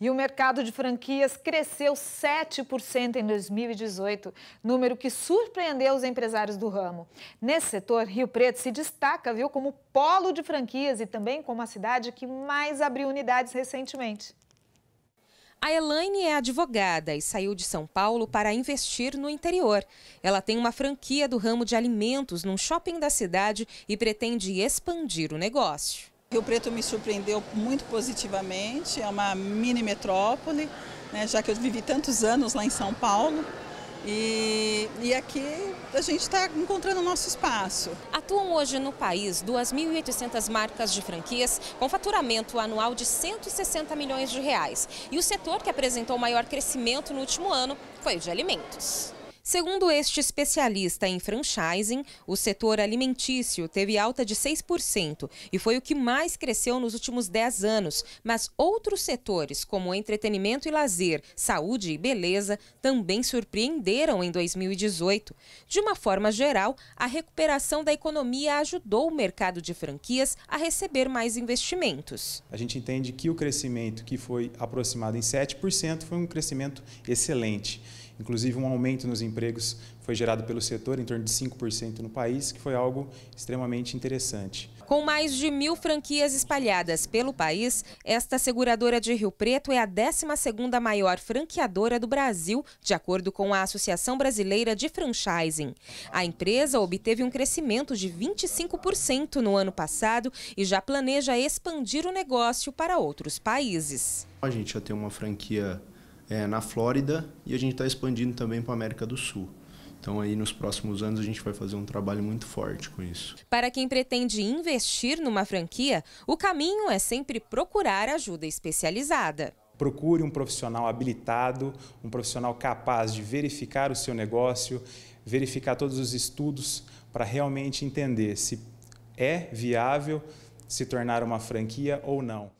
E o mercado de franquias cresceu 7% em 2018, número que surpreendeu os empresários do ramo. Nesse setor, Rio Preto se destaca, viu, como polo de franquias e também como a cidade que mais abriu unidades recentemente. A Elaine é advogada e saiu de São Paulo para investir no interior. Ela tem uma franquia do ramo de alimentos num shopping da cidade e pretende expandir o negócio. Rio Preto me surpreendeu muito positivamente, é uma mini metrópole, né, já que eu vivi tantos anos lá em São Paulo. E, e aqui a gente está encontrando o nosso espaço. Atuam hoje no país 2.800 marcas de franquias com faturamento anual de 160 milhões de reais. E o setor que apresentou maior crescimento no último ano foi o de alimentos. Segundo este especialista em franchising, o setor alimentício teve alta de 6% e foi o que mais cresceu nos últimos 10 anos, mas outros setores, como entretenimento e lazer, saúde e beleza, também surpreenderam em 2018. De uma forma geral, a recuperação da economia ajudou o mercado de franquias a receber mais investimentos. A gente entende que o crescimento, que foi aproximado em 7%, foi um crescimento excelente. Inclusive, um aumento nos empregos foi gerado pelo setor, em torno de 5% no país, que foi algo extremamente interessante. Com mais de mil franquias espalhadas pelo país, esta seguradora de Rio Preto é a 12ª maior franqueadora do Brasil, de acordo com a Associação Brasileira de Franchising. A empresa obteve um crescimento de 25% no ano passado e já planeja expandir o negócio para outros países. A gente já tem uma franquia é, na Flórida e a gente está expandindo também para a América do Sul. Então aí nos próximos anos a gente vai fazer um trabalho muito forte com isso. Para quem pretende investir numa franquia, o caminho é sempre procurar ajuda especializada. Procure um profissional habilitado, um profissional capaz de verificar o seu negócio, verificar todos os estudos para realmente entender se é viável se tornar uma franquia ou não.